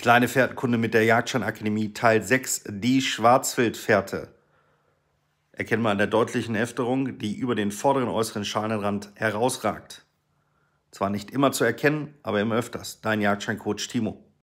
Kleine Fährtenkunde mit der Jagdscheinakademie, Teil 6, die Schwarzwildfährte. Erkennen wir an der deutlichen Äfterung, die über den vorderen äußeren Schalenrand herausragt. Zwar nicht immer zu erkennen, aber immer öfters. Dein Jagdscheincoach Timo.